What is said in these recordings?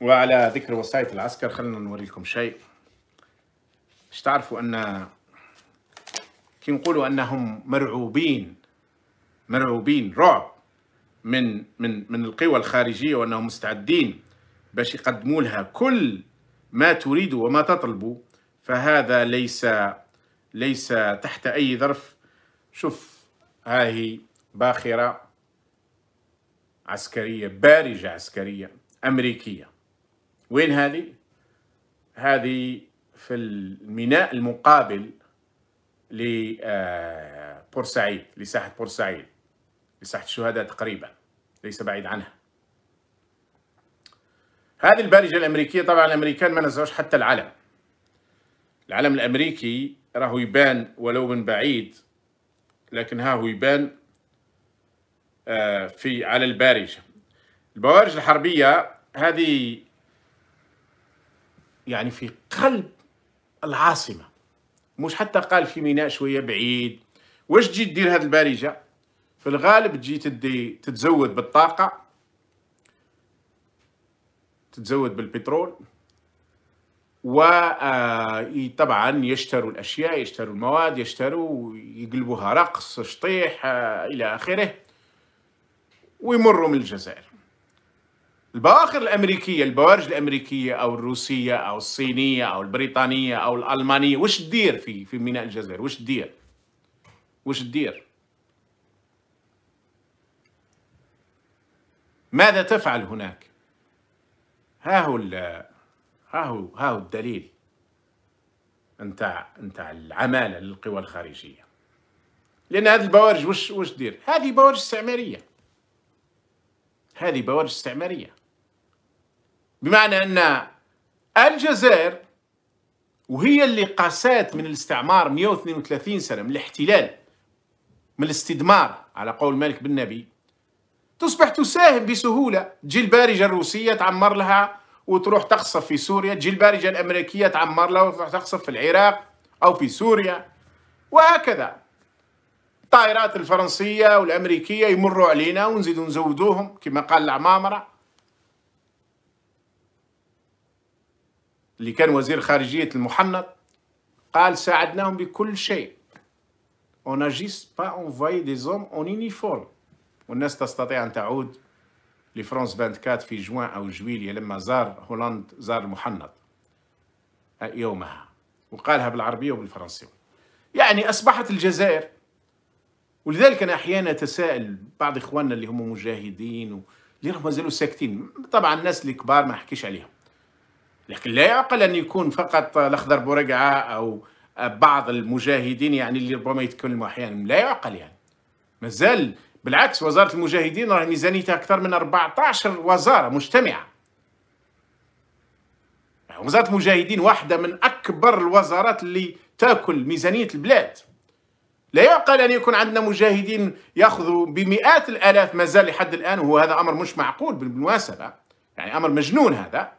وعلى ذكر وصاية العسكر خلنا نوريكم شيء مش تعرفوا أن كي نقولوا أنهم مرعوبين مرعوبين رعب من من من القوى الخارجية وأنهم مستعدين باش يقدموا لها كل ما تريد وما تطلب فهذا ليس ليس تحت أي ظرف شوف هذه باخرة عسكرية بارجة عسكرية أمريكية وين هذه؟ هذه في الميناء المقابل لبورسعيد آه، لساحة بورسعيد لساحة الشهداء تقريبا ليس بعيد عنها هذه البارجة الأمريكية طبعا الأمريكان ما نزعوش حتى العلم العلم الأمريكي راهو يبان ولو من بعيد لكن ها هو يبان آه، في على البارجة البوارج الحربية هذه يعني في قلب العاصمة مش حتى قال في ميناء شوية بعيد واش تجي دير هذه البارجة في الغالب تجي تدي تتزود بالطاقة تتزود بالبترول و آه، طبعا يشتروا الأشياء يشتروا المواد يشتروا يقلبوها رقص شطيح آه، إلى آخره ويمروا من الجزائر البواخر الامريكيه البوارج الامريكيه او الروسيه او الصينيه او البريطانيه او الالمانيه وش تدير في في ميناء الجزائر وش تدير وش تدير ماذا تفعل هناك ها هو ها هو ها هو الدليل نتاع نتاع العماله للقوى الخارجيه لان هذه البوارج وش وش تدير هذه بوارج استعماريه هذه بوارج استعماريه بمعنى أن الجزائر وهي اللي قاسات من الاستعمار 132 سنة من الاحتلال من الاستدمار على قول مالك بن نبي تصبح تساهم بسهولة تجي البارجة الروسية تعمر لها وتروح تقصف في سوريا تجي البارجة الأمريكية تعمر لها وتروح تقصف في العراق أو في سوريا وهكذا الطائرات الفرنسية والأمريكية يمروا علينا ونزيدوا نزودوهم كما قال العمامرة اللي كان وزير خارجية المحنط قال ساعدناهم بكل شيء on n'a juste pas envoyé des hommes en uniforme والناس تستطيع أن تعود لفرنس 24 في جوان أو جويلية لما زار هولندا زار المحنط يومها وقالها بالعربية وبالفرنسية يعني أصبحت الجزائر ولذلك أنا أحيانا أتساءل بعض إخواننا اللي هم مجاهدين اللي راهم زالوا ساكتين طبعا الناس الكبار ما نحكيش عليهم لكن لا يعقل أن يكون فقط الأخضر بورقعة أو بعض المجاهدين يعني اللي ربما يتكلموا أحيانا لا يعقل يعني مازال بالعكس وزارة المجاهدين راهي ميزانيتها أكثر من 14 وزارة مجتمعة يعني وزارة المجاهدين واحدة من أكبر الوزارات اللي تاكل ميزانية البلاد لا يعقل أن يكون عندنا مجاهدين يأخذوا بمئات الآلاف مازال لحد الآن وهذا أمر مش معقول بالمناسبة يعني أمر مجنون هذا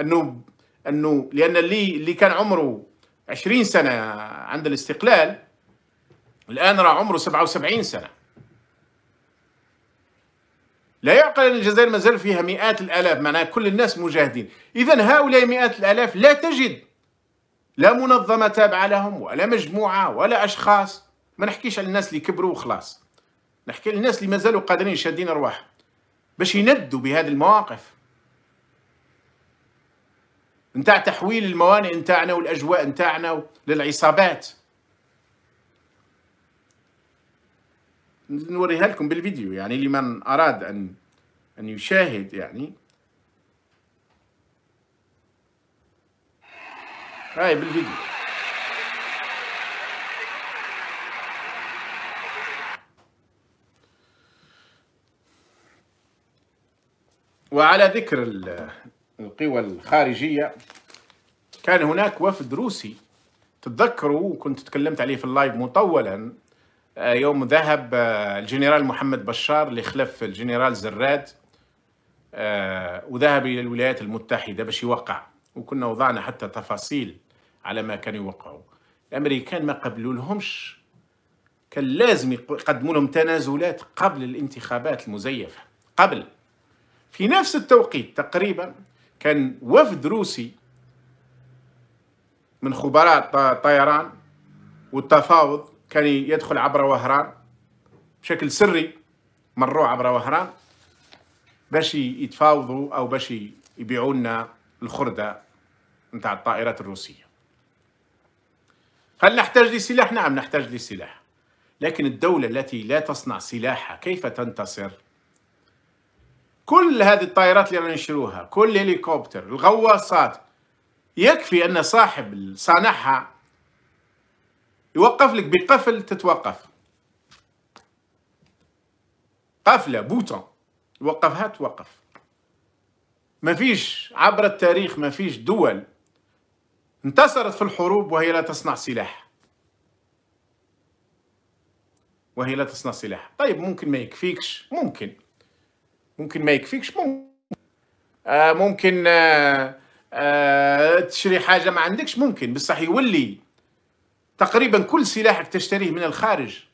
انه انه لان اللي اللي كان عمره 20 سنه عند الاستقلال الان راه عمره 77 سنه لا يعقل ان الجزائر مازال فيها مئات الالاف معناها كل الناس مجاهدين اذا هؤلاء مئات الالاف لا تجد لا منظمه تابعه لهم ولا مجموعه ولا اشخاص ما نحكيش على الناس اللي كبروا وخلاص نحكي للناس اللي مازالوا قادرين شادين ارواحهم باش يندوا بهذه المواقف نتاع تحويل الموانئ نتاعنا والاجواء نتاعنا للعصابات نوريها لكم بالفيديو يعني لمن اراد ان ان يشاهد يعني هاي بالفيديو وعلى ذكر القوى الخارجية كان هناك وفد روسي تتذكروا كنت تكلمت عليه في اللايف مطولا آه، يوم ذهب آه، الجنرال محمد بشار اللي خلف الجنرال زراد آه، وذهب إلى الولايات المتحدة باش يوقع وكنا وضعنا حتى تفاصيل على ما كانوا يوقعوا الأمريكان ما قبلوا لهمش كان لازم يقدموا لهم تنازلات قبل الانتخابات المزيفة قبل في نفس التوقيت تقريبا كان وفد روسي من خبراء الطيران والتفاوض كان يدخل عبر وهران بشكل سري مروا عبر وهران باش يتفاوضوا او باش يبيعوا لنا الخرده نتاع الطائرات الروسيه هل نحتاج لسلاح نعم نحتاج لسلاح لكن الدوله التي لا تصنع سلاحها كيف تنتصر كل هذه الطائرات اللي رانا نشروها كل هليكوبتر الغواصات يكفي ان صاحب صانعها يوقف لك بقفل تتوقف قفله بوتون يوقفها توقف ما فيش عبر التاريخ ما فيش دول انتصرت في الحروب وهي لا تصنع سلاح وهي لا تصنع سلاح طيب ممكن ما يكفيكش ممكن ممكن ما يكفيكش ممكن آه ممكن آه آه تشري حاجه ما عندكش ممكن بصح يولي تقريبا كل سلاحك تشتريه من الخارج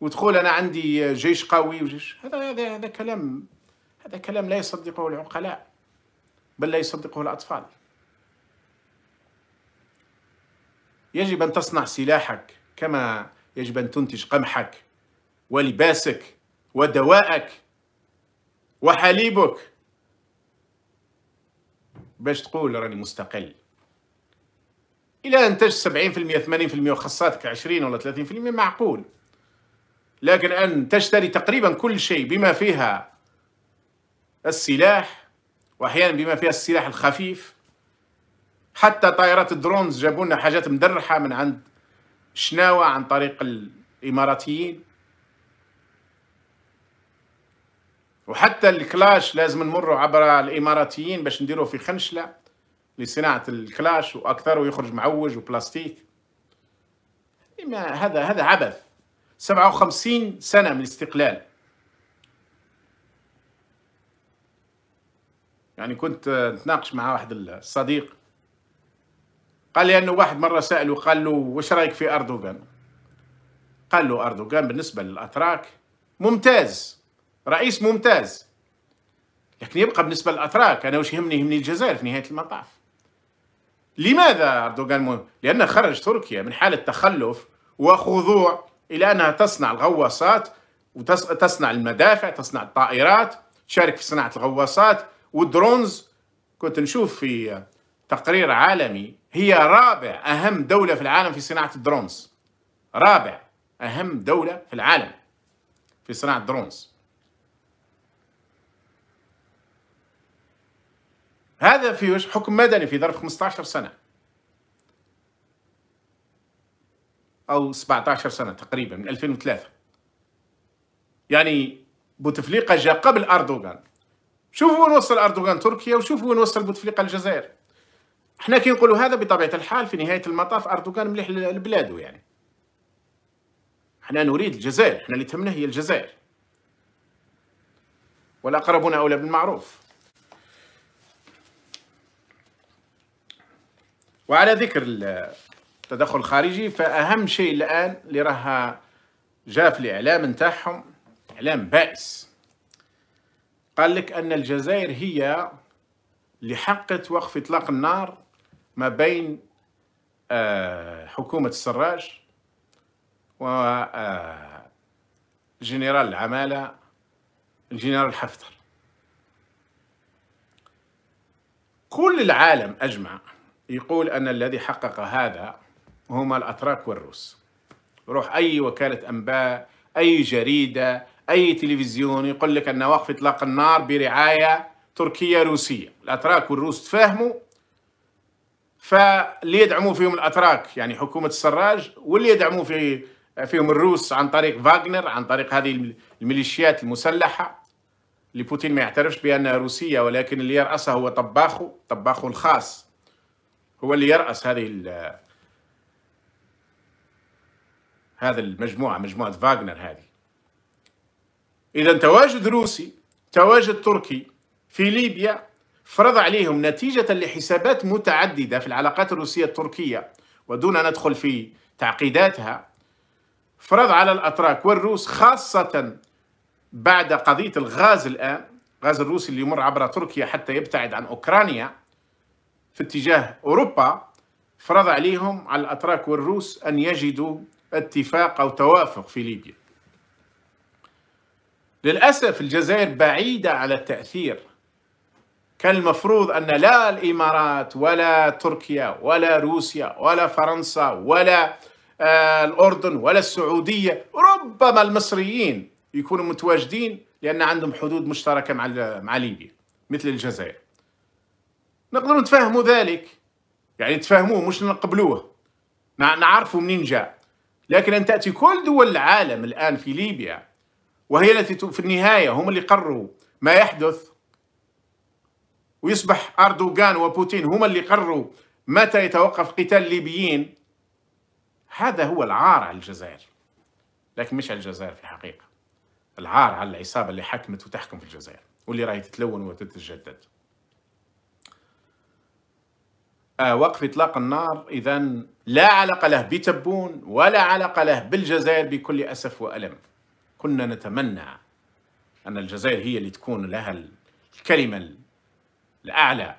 وتقول انا عندي جيش قوي وجيش هذا هذا هذا كلام هذا كلام لا يصدقه العقلاء بل لا يصدقه الاطفال يجب ان تصنع سلاحك كما يجب ان تنتج قمحك ولباسك ودواءك وحليبك باش تقول راني مستقل إلا أنتجت 70% 80% وخصاتك 20 ولا 30% معقول لكن أن تشتري تقريبا كل شيء بما فيها السلاح وأحيانا بما فيها السلاح الخفيف حتى طائرات الدرونز جابوا لنا حاجات مدرحة من عند شناوة عن طريق الإماراتيين وحتى الكلاش لازم نمروا عبر الاماراتيين باش نديروا في خنشله لصناعه الكلاش واكثر ويخرج معوج وبلاستيك إما هذا هذا عبث 57 سنه من الاستقلال يعني كنت نتناقش مع واحد الصديق قال لي انه واحد مره ساله قال له وش رايك في اردوغان قال له اردوغان بالنسبه للاتراك ممتاز رئيس ممتاز لكن يبقى بالنسبه للاتراك انا واش يهمني يهمني الجزائر في نهايه المطاف لماذا اردوغان مهم؟ لانه خرج تركيا من حاله تخلف وخضوع الى انها تصنع الغواصات وتصنع المدافع تصنع الطائرات تشارك في صناعه الغواصات والدرونز كنت نشوف في تقرير عالمي هي رابع اهم دوله في العالم في صناعه الدرونز رابع اهم دوله في العالم في صناعه الدرونز هذا في حكم مدني في ظرف 15 سنة أو 17 سنة تقريبا من 2003 يعني بوتفليقة جاء قبل أردوغان شوفوا وين وصل أردوغان تركيا وشوفوا وين وصل بوتفليقة الجزائر احنا كي نقولوا هذا بطبيعة الحال في نهاية المطاف أردوغان مليح لبلاده يعني احنا نريد الجزائر احنا اللي تهمنا هي الجزائر والأقربون أولى بالمعروف وعلى ذكر التدخل الخارجي فأهم شيء الآن اللي راها جاء في الإعلام نتاعهم إعلام بائس قال لك أن الجزائر هي اللي حقت وقف إطلاق النار ما بين آه، حكومة السراج و آه، جنرال العمالة الجنرال حفتر كل العالم أجمع يقول أن الذي حقق هذا هما الأتراك والروس روح أي وكالة أنباء أي جريدة أي تلفزيون يقول لك أن وقف إطلاق النار برعاية تركية روسية الأتراك والروس تفاهموا فاللي يدعموا فيهم الأتراك يعني حكومة السراج واللي يدعموا في فيهم الروس عن طريق فاغنر عن طريق هذه الميليشيات المسلحة اللي بوتين ما يعترفش بأنها روسية ولكن اللي يرأسها هو طباخه طباخه الخاص هو اللي يرأس هذه هذا المجموعة مجموعة فاغنر هذه إذا تواجد روسي تواجد تركي في ليبيا فرض عليهم نتيجة لحسابات متعددة في العلاقات الروسية التركية ودون أن ندخل في تعقيداتها فرض على الأتراك والروس خاصة بعد قضية الغاز الآن غاز الروسي اللي يمر عبر تركيا حتى يبتعد عن أوكرانيا في اتجاه أوروبا فرض عليهم على الأتراك والروس أن يجدوا اتفاق أو توافق في ليبيا للأسف الجزائر بعيدة على التأثير كان المفروض أن لا الإمارات ولا تركيا ولا روسيا ولا فرنسا ولا آه، الأردن ولا السعودية ربما المصريين يكونوا متواجدين لأن عندهم حدود مشتركة مع مع ليبيا مثل الجزائر نقدروا نتفاهموا ذلك يعني تفهموه مش نقبلوه نعرفوا منين جاء لكن أن تأتي كل دول العالم الآن في ليبيا وهي التي في النهاية هم اللي قرروا ما يحدث ويصبح أردوغان وبوتين هما اللي قرروا متى يتوقف قتال الليبيين هذا هو العار على الجزائر لكن مش على الجزائر في الحقيقة العار على العصابة اللي حكمت وتحكم في الجزائر واللي راهي تتلون وتتجدد آه، وقف إطلاق النار إذا لا علاقة له بتبون ولا علاقة له بالجزائر بكل أسف وألم كنا نتمنى أن الجزائر هي اللي تكون لها الكلمة الأعلى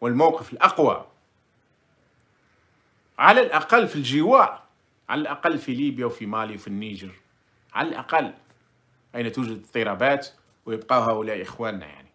والموقف الأقوى على الأقل في الجوار على الأقل في ليبيا وفي مالي وفي النيجر على الأقل أين توجد اضطرابات ويبقى هؤلاء إخواننا يعني